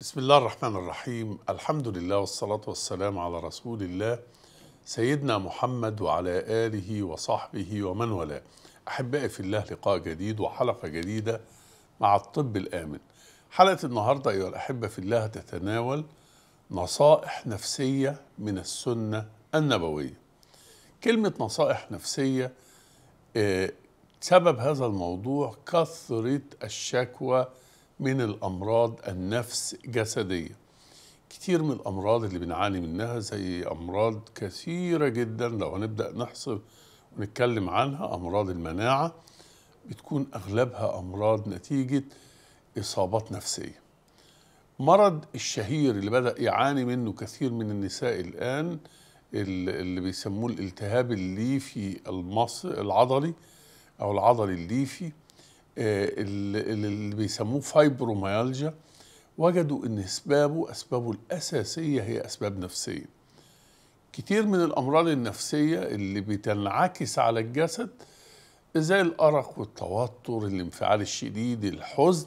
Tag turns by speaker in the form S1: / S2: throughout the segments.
S1: بسم الله الرحمن الرحيم الحمد لله والصلاة والسلام على رسول الله سيدنا محمد وعلى آله وصحبه ومن والاه أحبائي في الله لقاء جديد وحلقة جديدة مع الطب الآمن حلقة النهاردة أيها الأحبة في الله تتناول نصائح نفسية من السنة النبوية كلمة نصائح نفسية آه، سبب هذا الموضوع كثرة الشكوى من الأمراض النفس جسدية كتير من الأمراض اللي بنعاني منها زي أمراض كثيرة جدا لو هنبدأ نحصر ونتكلم عنها أمراض المناعة بتكون أغلبها أمراض نتيجة إصابات نفسية مرض الشهير اللي بدأ يعاني منه كثير من النساء الآن اللي بيسموه الالتهاب الليفي المص العضلي أو العضلي الليفي آه، اللي بيسموه فايبروميالجيا وجدوا ان اسبابه اسبابه الاساسيه هي اسباب نفسيه كتير من الامراض النفسيه اللي بتنعكس على الجسد زي الارق والتوتر الانفعال الشديد الحزن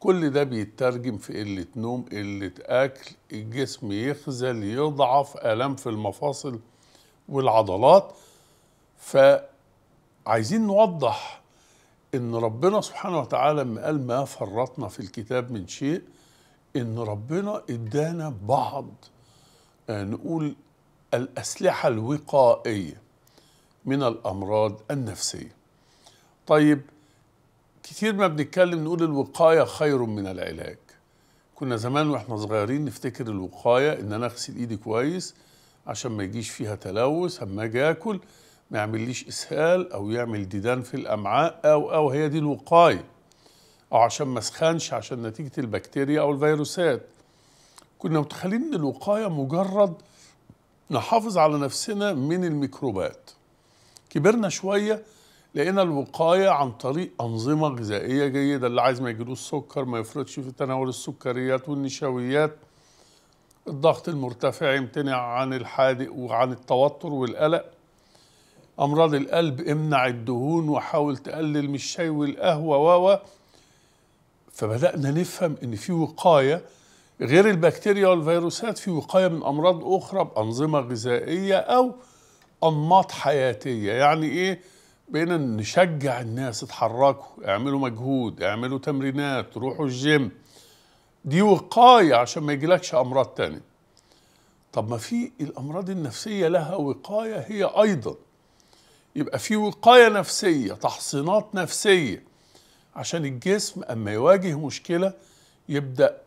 S1: كل ده بيترجم في قله نوم قله اكل الجسم يخزل يضعف الام في المفاصل والعضلات فعايزين نوضح ان ربنا سبحانه وتعالى لما قال ما فرطنا في الكتاب من شيء ان ربنا ادانا بعض آه، نقول الاسلحه الوقائيه من الامراض النفسيه طيب كتير ما بنتكلم نقول الوقايه خير من العلاج كنا زمان واحنا صغيرين نفتكر الوقايه ان انا اغسل ايدي كويس عشان ما يجيش فيها تلوث اما اجي اكل ما يعمليش اسهال او يعمل ديدان في الامعاء او او هي دي الوقايه او عشان ما سخنش عشان نتيجه البكتيريا او الفيروسات كنا متخيلين ان الوقايه مجرد نحافظ على نفسنا من الميكروبات كبرنا شويه لقينا الوقايه عن طريق انظمه غذائيه جيده اللي عايز ما يجيلوش سكر ما يفرطش في تناول السكريات والنشويات الضغط المرتفع يمتنع عن الحادق وعن التوتر والقلق امراض القلب امنع الدهون وحاول تقلل من الشاي والقهوه و فبدانا نفهم ان في وقايه غير البكتيريا والفيروسات في وقايه من امراض اخرى بانظمه غذائيه او انماط حياتيه يعني ايه بقينا نشجع الناس اتحركوا اعملوا مجهود اعملوا تمرينات روحوا الجيم دي وقايه عشان ما يجيلكش امراض تانية طب ما في الامراض النفسيه لها وقايه هي ايضا يبقى في وقايه نفسيه تحصينات نفسيه عشان الجسم اما يواجه مشكله يبدا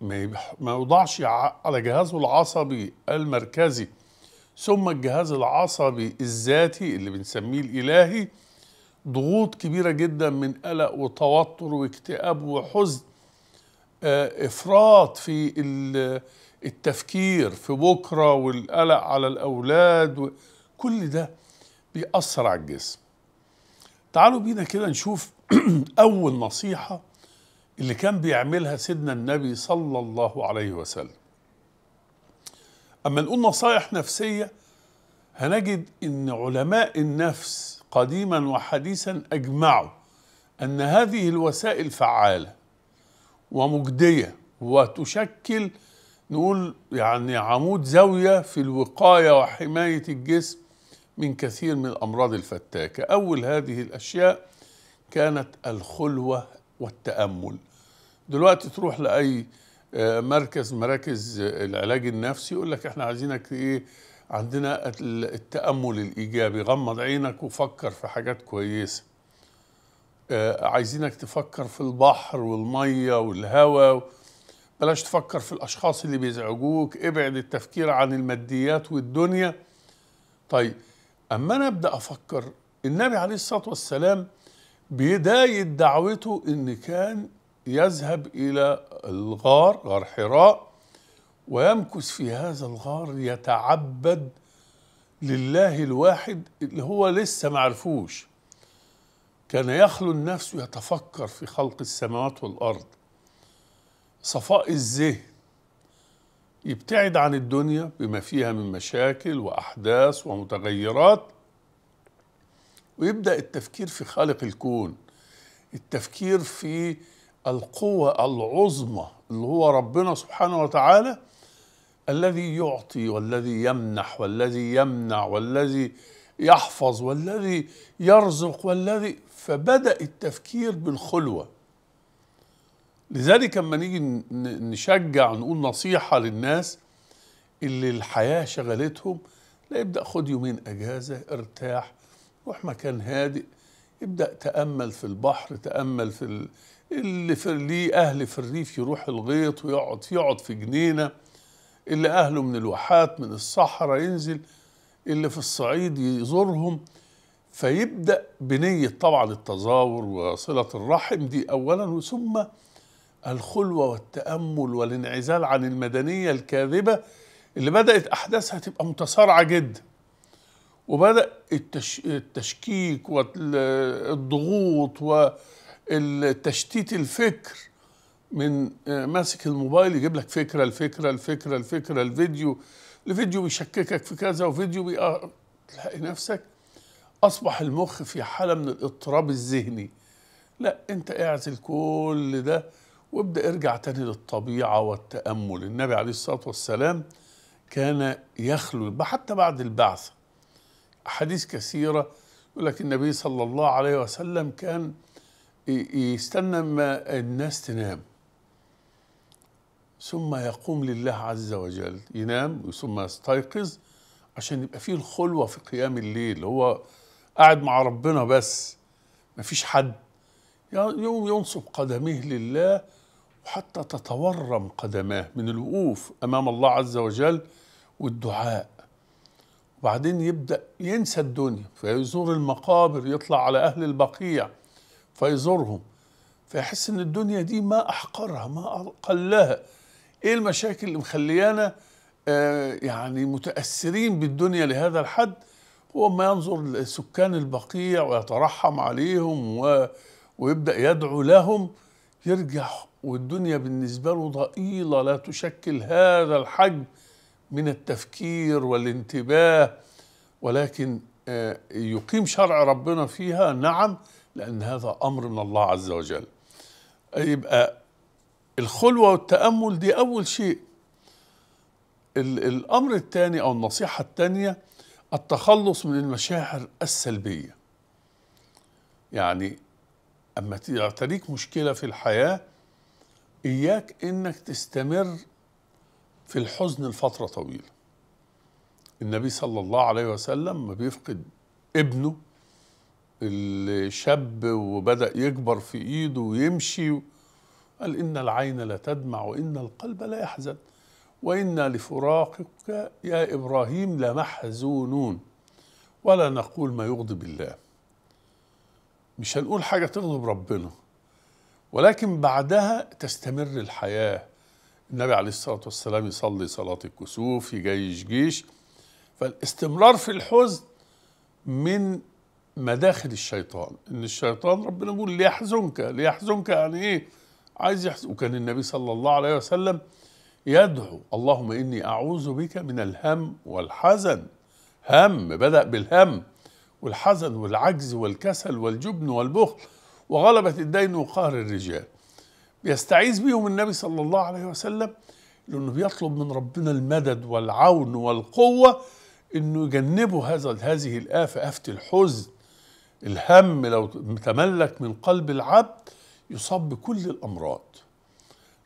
S1: ما ما يوضعش على جهازه العصبي المركزي ثم الجهاز العصبي الذاتي اللي بنسميه الالهي ضغوط كبيره جدا من قلق وتوتر واكتئاب وحزن آه، افراط في التفكير في بكره والقلق على الاولاد كل ده بيأثر على الجسم تعالوا بينا كده نشوف أول نصيحة اللي كان بيعملها سيدنا النبي صلى الله عليه وسلم أما نقول نصائح نفسية هنجد أن علماء النفس قديما وحديثا أجمعوا أن هذه الوسائل فعالة ومجدية وتشكل نقول يعني عمود زاوية في الوقاية وحماية الجسم من كثير من الأمراض الفتاكة أول هذه الأشياء كانت الخلوة والتأمل دلوقتي تروح لأي آه، مركز مراكز آه، العلاج النفسي يقول لك احنا عايزينك ايه عندنا التأمل الإيجابي غمض عينك وفكر في حاجات كويسة آه، عايزينك تفكر في البحر والمية والهواء بلاش تفكر في الأشخاص اللي بيزعجوك ابعد التفكير عن الماديات والدنيا طيب اما انا ابدا افكر النبي عليه الصلاه والسلام بدايه دعوته ان كان يذهب الى الغار غار حراء ويمكث في هذا الغار يتعبد لله الواحد اللي هو لسه معرفوش كان يخلو النفس يتفكر في خلق السماوات والارض صفاء الذهن يبتعد عن الدنيا بما فيها من مشاكل واحداث ومتغيرات ويبدا التفكير في خالق الكون التفكير في القوة العظمى اللي هو ربنا سبحانه وتعالى الذي يعطي والذي يمنح والذي يمنع والذي يحفظ والذي يرزق والذي فبدأ التفكير بالخلوة لذلك لما نيجي نشجع نقول نصيحه للناس اللي الحياه شغلتهم لا يبدا خد يومين اجازه ارتاح روح مكان هادئ ابدا تامل في البحر تامل في ال... اللي في ليه اهل في الريف يروح الغيط ويقعد يقعد في جنينه اللي اهله من الواحات من الصحراء ينزل اللي في الصعيد يزورهم فيبدا بنيه طبعا التزاور وصله الرحم دي اولا ثم الخلوه والتامل والانعزال عن المدنيه الكاذبه اللي بدات احداثها تبقى متسارعه جدا وبدا التش... التشكيك والضغوط والتشتيت الفكر من ماسك الموبايل يجيب لك فكره الفكره الفكره الفكره الفيديو الفيديو بيشككك في كذا وفيديو بيقى... آه، تلاقي نفسك اصبح المخ في حاله من الاضطراب الذهني لا انت اعزل كل ده وابدأ ارجع تاني للطبيعة والتأمل النبي عليه الصلاة والسلام كان يخلو حتى بعد البعث أحاديث كثيرة يقول لك النبي صلى الله عليه وسلم كان يستنى ما الناس تنام ثم يقوم لله عز وجل ينام ثم يستيقظ عشان يبقى فيه الخلوة في قيام الليل هو قاعد مع ربنا بس مفيش حد يوم ينصب قدميه لله وحتى تتورم قدماه من الوقوف امام الله عز وجل والدعاء وبعدين يبدا ينسى الدنيا فيزور المقابر يطلع على اهل البقيع فيزورهم فيحس ان الدنيا دي ما احقرها ما اقلها ايه المشاكل اللي مخليانا آه يعني متاثرين بالدنيا لهذا الحد هو ما ينظر لسكان البقيع ويترحم عليهم و... ويبدا يدعو لهم يرجع والدنيا بالنسبة له ضئيلة لا تشكل هذا الحجم من التفكير والانتباه ولكن آه، يقيم شرع ربنا فيها نعم لأن هذا أمر من الله عز وجل يبقى آه، الخلوة والتأمل دي أول شيء الأمر الثاني أو النصيحة الثانية التخلص من المشاعر السلبية يعني أما تعتريك مشكلة في الحياة إياك إنك تستمر في الحزن لفترة طويلة النبي صلى الله عليه وسلم ما بيفقد ابنه الشاب وبدأ يكبر في إيده ويمشي قال إن العين لا تدمع وإن القلب لا يحزن وإنا لفراقك يا إبراهيم لمحزونون ولا نقول ما يغضب الله مش هنقول حاجة تغضب ربنا ولكن بعدها تستمر الحياة النبي عليه الصلاة والسلام يصلي صلاة الكسوف يجيش جيش فالاستمرار في الحزن من مداخل الشيطان ان الشيطان ربنا بيقول ليحزنك ليحزنك يعني ايه عايز يحزن وكان النبي صلى الله عليه وسلم يدعو اللهم اني اعوذ بك من الهم والحزن هم بدا بالهم والحزن والعجز والكسل والجبن والبخل وغلبة الدين وقهر الرجال بيستعيذ بيهم النبي صلى الله عليه وسلم لأنه بيطلب من ربنا المدد والعون والقوة أنه يجنبوا هذا هذه الآفة آفة الحزن الهم لو تملك من قلب العبد يصاب بكل الأمراض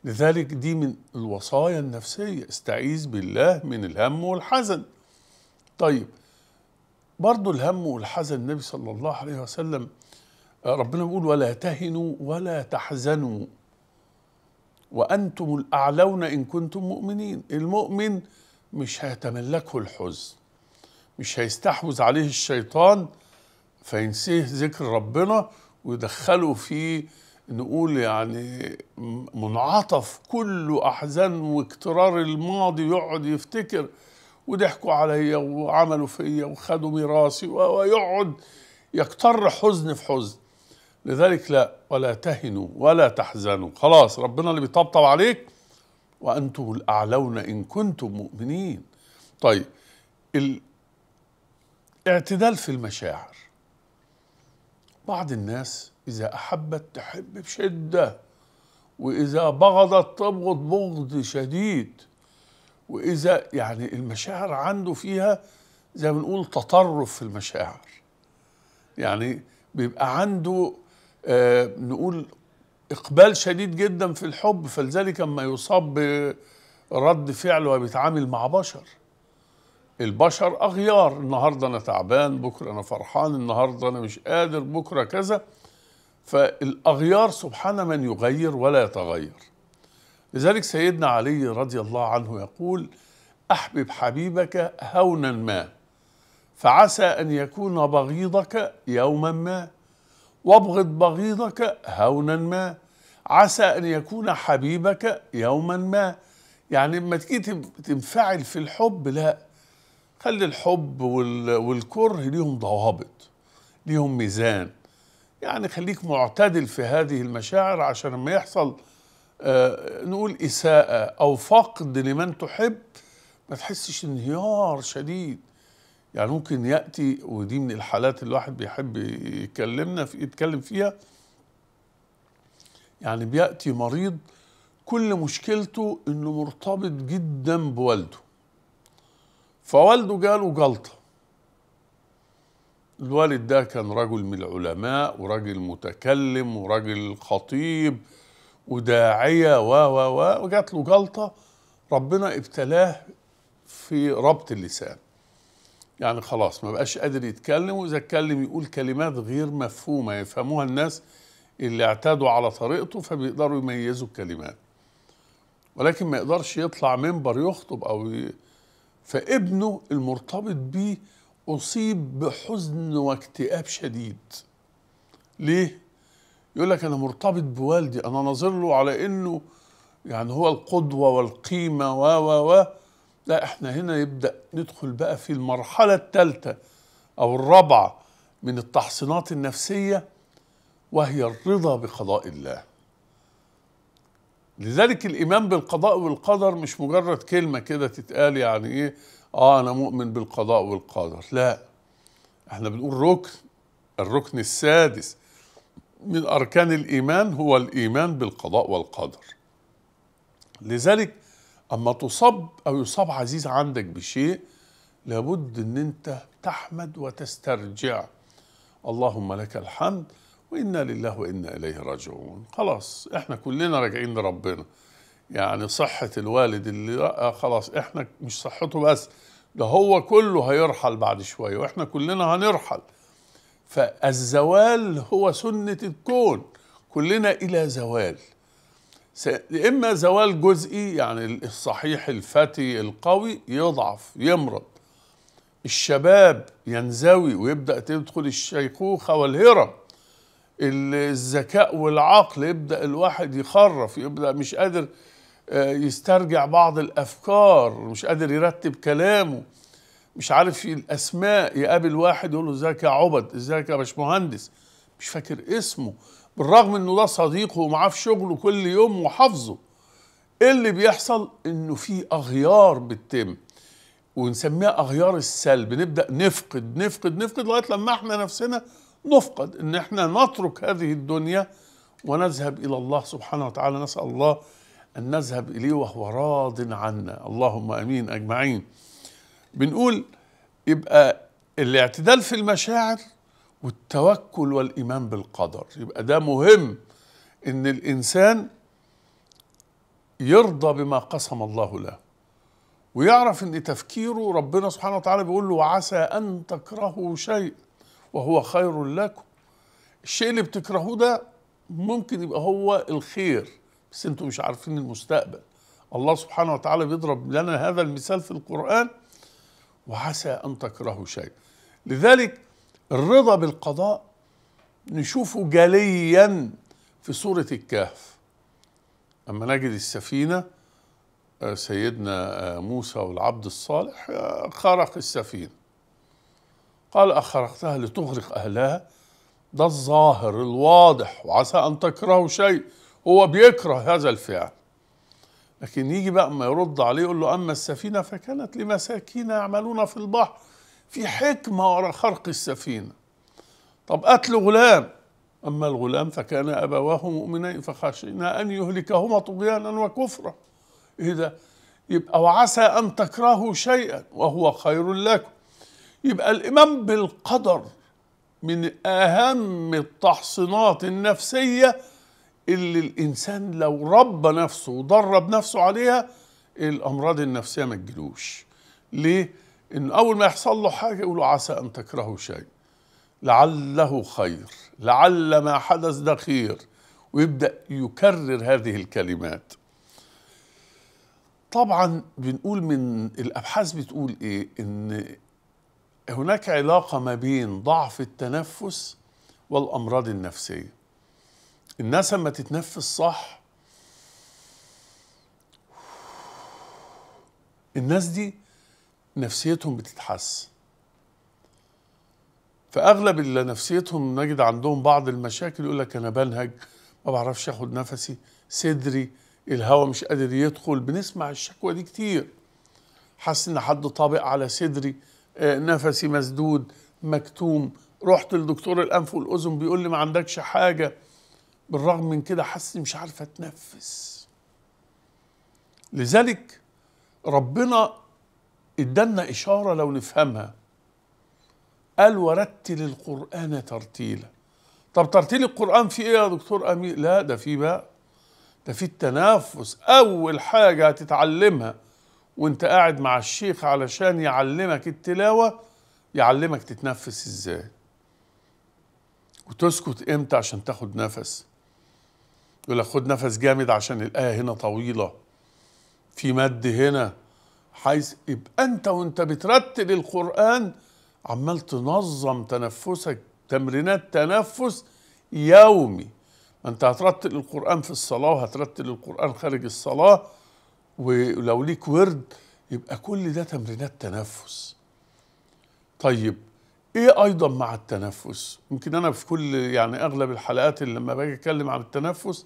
S1: لذلك دي من الوصايا النفسية استعيذ بالله من الهم والحزن طيب برضو الهم والحزن النبي صلى الله عليه وسلم ربنا بيقول ولا تهنوا ولا تحزنوا وأنتم الأعلون إن كنتم مؤمنين المؤمن مش هيتملكه الحزن مش هيستحوذ عليه الشيطان فينسيه ذكر ربنا ويدخله في نقول يعني منعطف كله أحزان واكترار الماضي يقعد يفتكر وضحكوا عليا وعملوا فيا وخدوا ميراثي ويقعد يكتر حزن في حزن لذلك لا ولا تهنوا ولا تحزنوا خلاص ربنا اللي بيطبطب عليك وأنتم الأعلون إن كنتم مؤمنين طيب الاعتدال في المشاعر بعض الناس إذا أحبت تحب بشدة وإذا بغضت تبغض بغض شديد وإذا يعني المشاعر عنده فيها زي ما بنقول تطرف في المشاعر يعني بيبقى عنده آه نقول اقبال شديد جدا في الحب فلذلك اما يصاب برد فعل وبيتعامل مع بشر البشر اغيار النهارده انا تعبان بكره انا فرحان النهارده انا مش قادر بكره كذا فالاغيار سبحان من يغير ولا يتغير لذلك سيدنا علي رضي الله عنه يقول احبب حبيبك هونا ما فعسى ان يكون بغيضك يوما ما وابغض بغيضك هونا ما عسى أن يكون حبيبك يوما ما يعني لما تيجي تنفعل في الحب لا خلي الحب والكره ليهم ضوابط ليهم ميزان يعني خليك معتدل في هذه المشاعر عشان ما يحصل آه نقول إساءة أو فقد لمن تحب ما تحسش انهيار شديد يعني ممكن ياتي ودي من الحالات اللي الواحد بيحب يكلمنا في يتكلم فيها يعني بياتي مريض كل مشكلته انه مرتبط جدا بوالده فوالده جاله جلطه الوالد ده كان رجل من العلماء وراجل متكلم وراجل خطيب وداعيه و و و وجات له جلطه ربنا ابتلاه في ربط اللسان يعني خلاص ما بقاش قادر يتكلم واذا اتكلم يقول كلمات غير مفهومه يعني يفهموها الناس اللي اعتادوا على طريقته فبيقدروا يميزوا الكلمات ولكن ما يقدرش يطلع منبر يخطب او ي... فابنه المرتبط بيه اصيب بحزن واكتئاب شديد ليه يقول لك انا مرتبط بوالدي انا ناظر له على انه يعني هو القدوه والقيمه و و و لا احنا هنا يبدا ندخل بقى في المرحله الثالثه او الرابعه من التحصينات النفسيه وهي الرضا بقضاء الله لذلك الايمان بالقضاء والقدر مش مجرد كلمه كده تتقال يعني ايه اه انا مؤمن بالقضاء والقدر لا احنا بنقول ركن الركن السادس من اركان الايمان هو الايمان بالقضاء والقدر لذلك اما تصب او يصاب عزيز عندك بشيء لابد ان انت تحمد وتسترجع اللهم لك الحمد وانا لله وانا اليه راجعون خلاص احنا كلنا راجعين لربنا يعني صحه الوالد اللي رأى خلاص احنا مش صحته بس ده هو كله هيرحل بعد شويه واحنا كلنا هنرحل فالزوال هو سنه الكون كلنا الى زوال يا إما زوال جزئي يعني الصحيح الفتي القوي يضعف يمرض الشباب ينزوي ويبدأ تدخل الشيخوخة والهرم الذكاء والعقل يبدأ الواحد يخرف يبدأ مش قادر آه، يسترجع بعض الأفكار مش قادر يرتب كلامه مش عارف الأسماء يقابل واحد يقول له ازيك يا عبد ازيك يا باشمهندس مش فاكر اسمه بالرغم انه ده صديقه ومعاه في شغله كل يوم وحافظه ايه اللي بيحصل انه في اغيار بتتم ونسميها اغيار السلب نبدا نفقد نفقد نفقد لغايه لما احنا نفسنا نفقد ان احنا نترك هذه الدنيا ونذهب الى الله سبحانه وتعالى نسال الله ان نذهب اليه وهو راض عنا اللهم امين اجمعين بنقول يبقى الاعتدال في المشاعر والتوكل والايمان بالقدر يبقى ده مهم ان الانسان يرضى بما قسم الله له ويعرف ان تفكيره ربنا سبحانه وتعالى بيقول له وعسى ان تكرهوا شيء وهو خير لكم الشيء اللي بتكرهوه ده ممكن يبقى هو الخير بس انتم مش عارفين المستقبل الله سبحانه وتعالى بيضرب لنا هذا المثال في القرآن وعسى أن تكرهوا شيء لذلك الرضا بالقضاء نشوفه جليا في سورة الكهف أما نجد السفينة آه، سيدنا آه، موسى والعبد الصالح آه، خرق السفينة قال أخرقتها لتغرق أهلها ده الظاهر الواضح وعسى أن تكرهوا شيء هو بيكره هذا الفعل لكن يجي بقى ما يرد عليه يقول له أما السفينة فكانت لمساكين يعملون في البحر في حكمة وراء خرق السفينة طب قتل غلام أما الغلام فكان أبواه مؤمنين فخشينا أن يهلكهما طغيانا وكفرا إيه ده؟ يبقى وعسى أن تكرهوا شيئا وهو خير لكم يبقى الإيمان بالقدر من أهم التحصينات النفسية اللي الإنسان لو ربى نفسه ودرب نفسه عليها الأمراض النفسية ما تجيلوش ليه؟ إن أول ما يحصل له حاجة يقول عسى أن تكرهوا شيء لعله خير لعل ما حدث ده خير ويبدأ يكرر هذه الكلمات طبعا بنقول من الأبحاث بتقول إيه إن هناك علاقة ما بين ضعف التنفس والأمراض النفسية الناس لما تتنفس صح الناس دي نفسيتهم بتتحسن فاغلب اللي نفسيتهم نجد عندهم بعض المشاكل يقول لك انا بنهج ما بعرفش اخد نفسي صدري الهواء مش قادر يدخل بنسمع الشكوى دي كتير حاسس ان حد طابق على صدري آه، نفسي مسدود مكتوم رحت لدكتور الانف والاذن بيقول لي ما عندكش حاجه بالرغم من كده حاسس مش عارفه اتنفس لذلك ربنا ادالنا اشاره لو نفهمها قال ورتل القران ترتيلا طب ترتيل القران في ايه يا دكتور امير لا ده في بقى ده في التنافس اول حاجه هتتعلمها وانت قاعد مع الشيخ علشان يعلمك التلاوه يعلمك تتنفس ازاي وتسكت امتى عشان تاخد نفس يقول لك خد نفس جامد عشان الايه هنا طويله في مد هنا حيث يبقى انت وانت بترتل القرآن عمال تنظم تنفسك تمرينات تنفس يومي ما انت هترتل القرآن في الصلاة وهترتل القرآن خارج الصلاة ولو ليك ورد يبقى كل ده تمرينات تنفس طيب ايه ايضا مع التنفس يمكن انا في كل يعني اغلب الحلقات اللي لما باجي اتكلم عن التنفس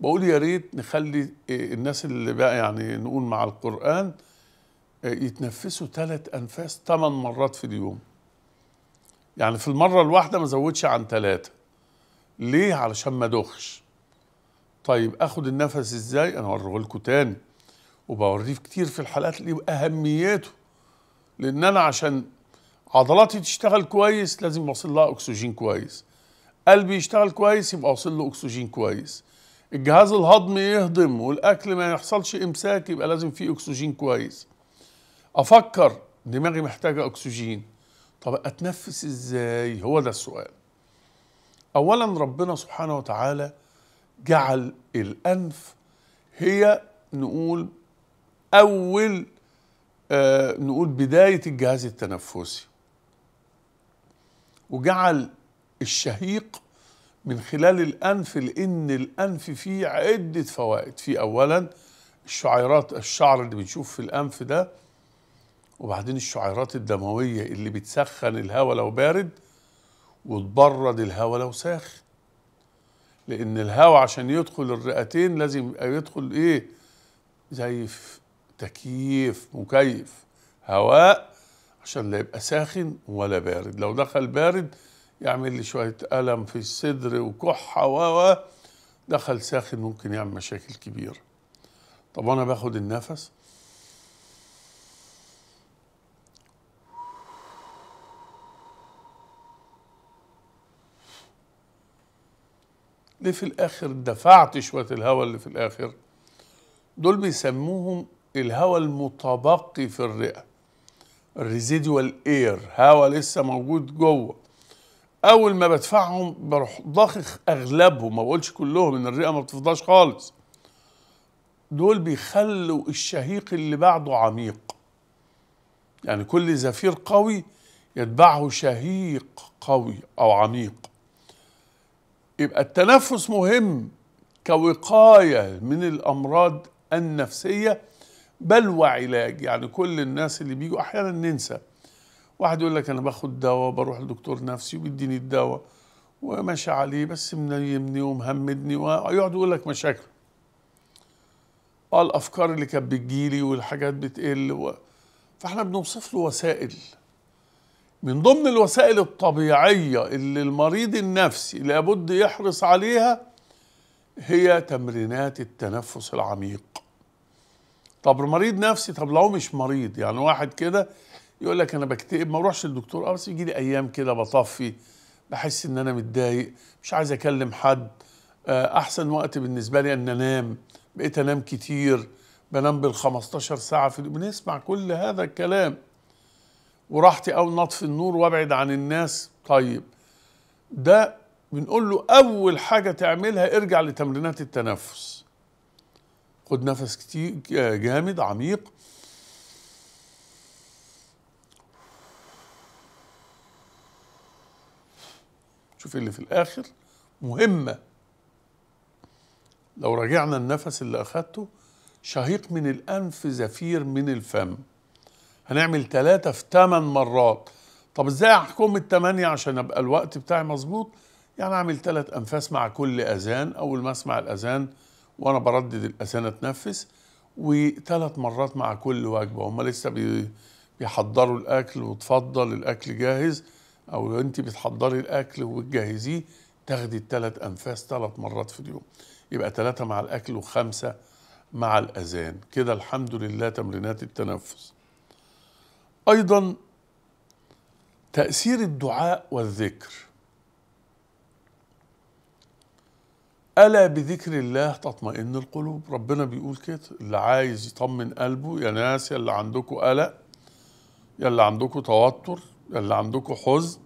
S1: بقول يا ريت نخلي إيه الناس اللي بقى يعني نقول مع القرآن آه، يتنفسوا ثلاث انفاس ثمان مرات في اليوم يعني في المره الواحده ما زودش عن ثلاثه ليه علشان ما ادخش طيب اخد النفس ازاي انا اوريه لكم تاني وبوريه كتير في الحلقات اللي اهميته لان انا عشان عضلاتي تشتغل كويس لازم اوصل لها اكسجين كويس قلبي يشتغل كويس يبقى اوصل له اكسجين كويس الجهاز الهضمي يهضم والاكل ما يحصلش امساك يبقى لازم فيه اكسجين كويس افكر دماغي محتاجه اكسجين طب اتنفس ازاي هو ده السؤال اولا ربنا سبحانه وتعالى جعل الانف هي نقول اول آه نقول بدايه الجهاز التنفسي وجعل الشهيق من خلال الانف لان الانف فيه عده فوائد فيه اولا الشعيرات الشعر اللي بنشوف في الانف ده وبعدين الشعيرات الدموية اللي بتسخن الهواء لو بارد وتبرد الهواء لو ساخن لأن الهواء عشان يدخل الرئتين لازم يبقى يدخل إيه زي تكييف مكيف هواء عشان لا يبقى ساخن ولا بارد لو دخل بارد يعمل لي شوية ألم في الصدر وكحة و دخل ساخن ممكن يعمل مشاكل كبيرة طب أنا باخد النفس اللي في الاخر دفعت شويه الهواء اللي في الاخر دول بيسموهم الهواء المتبقي في الرئه الريزيديوال اير هواء لسه موجود جوه اول ما بدفعهم بروح ضخخ اغلبهم ما بقولش كلهم ان الرئه ما بتفضاش خالص دول بيخلوا الشهيق اللي بعده عميق يعني كل زفير قوي يتبعه شهيق قوي او عميق يبقى التنفس مهم كوقاية من الأمراض النفسية بل وعلاج يعني كل الناس اللي بيجوا أحيانا ننسى واحد يقول لك أنا باخد دواء بروح لدكتور نفسي وبيديني الدواء وماشي عليه بس منيمني ومهمدني ويقعد يقول لك مشاكل اه الافكار اللي كانت بتجيلي والحاجات بتقل و... فاحنا بنوصف له وسائل من ضمن الوسائل الطبيعية اللي المريض النفسي لابد يحرص عليها هي تمرينات التنفس العميق طب مريض نفسي طب لو مش مريض يعني واحد كده يقول لك انا بكتئب ما اروحش للدكتور اه بس يجي لي ايام كده بطفي بحس ان انا متضايق مش عايز اكلم حد آه، احسن وقت بالنسبه لي ان انام بقيت انام كتير بنام بال 15 ساعه في اليوم بنسمع كل هذا الكلام وراحتي أو نطفي النور وابعد عن الناس طيب ده بنقول له أول حاجة تعملها ارجع لتمرينات التنفس خد نفس كتير جامد عميق شوف اللي في الآخر مهمة لو رجعنا النفس اللي أخدته شهيق من الأنف زفير من الفم هنعمل ثلاثة في ثمان مرات طب ازاي احكم الثمانية عشان ابقى الوقت بتاعي مظبوط يعني اعمل ثلاث انفاس مع كل اذان اول ما اسمع الاذان وانا بردد الاذان اتنفس وثلاث مرات مع كل وجبة هما لسه بيحضروا الاكل وتفضل الاكل جاهز او لو انت بتحضري الاكل وتجهزيه تاخدي الثلاث انفاس ثلاث مرات في اليوم يبقى ثلاثة مع الاكل وخمسة مع الاذان كده الحمد لله تمرينات التنفس ايضا تاثير الدعاء والذكر الا بذكر الله تطمئن القلوب ربنا بيقول كده اللي عايز يطمن قلبه يا ناس يا اللي عندكم قلق يا اللي عندكم توتر يا اللي عندكم حزن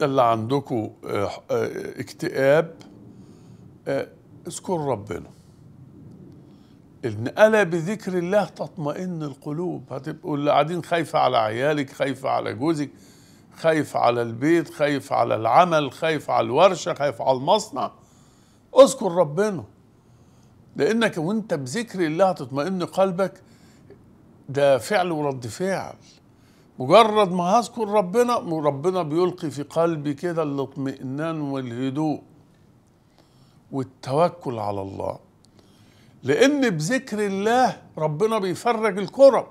S1: يا اللي عندكم آه، آه، اكتئاب آه، اذكروا ربنا ان الا بذكر الله تطمئن القلوب هتبقوا اللي قاعدين خايفه على عيالك خايفه على جوزك خايف على البيت خايف على العمل خايف على الورشه خايف على المصنع اذكر ربنا لانك وانت بذكر الله تطمئن قلبك ده فعل ورد فعل مجرد ما هذكر ربنا ربنا بيلقي في قلبي كده الاطمئنان والهدوء والتوكل على الله لان بذكر الله ربنا بيفرج الكرب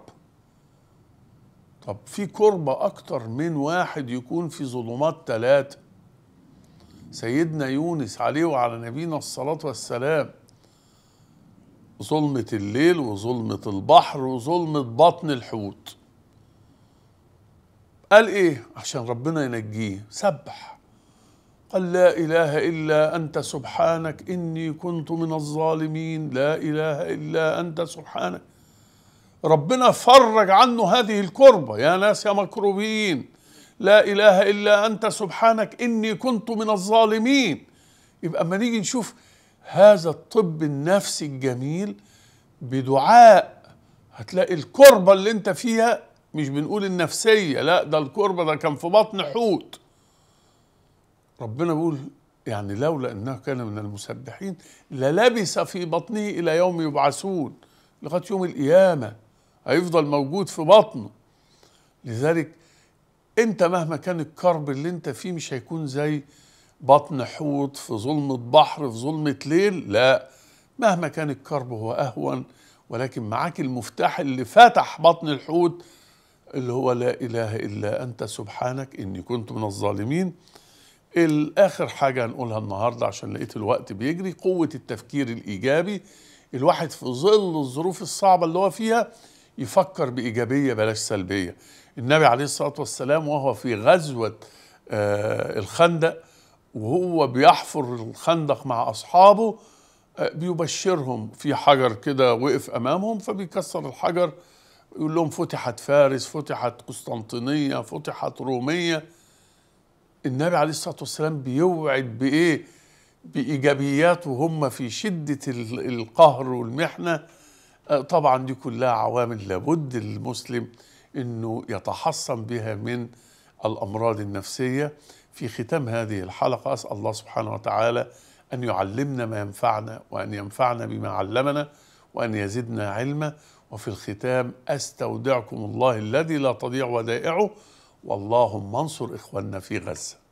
S1: طب في كربة اكتر من واحد يكون في ظلمات ثلاثة سيدنا يونس عليه وعلى نبينا الصلاة والسلام ظلمة الليل وظلمة البحر وظلمة بطن الحوت قال ايه عشان ربنا ينجيه سبح قال لا اله الا انت سبحانك اني كنت من الظالمين لا اله الا انت سبحانك ربنا فرج عنه هذه الكربه يا ناس يا مكروبين لا اله الا انت سبحانك اني كنت من الظالمين يبقى اما نيجي نشوف هذا الطب النفسي الجميل بدعاء هتلاقي الكربه اللي انت فيها مش بنقول النفسيه لا ده الكربه ده كان في بطن حوت ربنا بيقول يعني لولا انه كان من المسبحين للبس في بطنه الى يوم يبعثون لغايه يوم القيامه هيفضل موجود في بطنه لذلك انت مهما كان الكرب اللي انت فيه مش هيكون زي بطن حوت في ظلمه بحر في ظلمه ليل لا مهما كان الكرب هو اهون ولكن معاك المفتاح اللي فتح بطن الحوت اللي هو لا اله الا انت سبحانك اني كنت من الظالمين الاخر حاجه هنقولها النهارده عشان لقيت الوقت بيجري قوه التفكير الايجابي الواحد في ظل الظروف الصعبه اللي هو فيها يفكر بايجابيه بلاش سلبيه النبي عليه الصلاه والسلام وهو في غزوه آه الخندق وهو بيحفر الخندق مع اصحابه آه، بيبشرهم في حجر كده وقف امامهم فبيكسر الحجر يقول لهم فتحت فارس فتحت قسطنطينيه فتحت روميه النبي عليه الصلاه والسلام بيوعد بايه بايجابيات وهم في شده القهر والمحنه آه، طبعا دي كلها عوامل لابد المسلم انه يتحصن بها من الامراض النفسيه في ختام هذه الحلقه اسال الله سبحانه وتعالى ان يعلمنا ما ينفعنا وان ينفعنا بما علمنا وان يزدنا علما وفي الختام استودعكم الله الذي لا تضيع ودائعه واللهم انصر إخواننا في غزة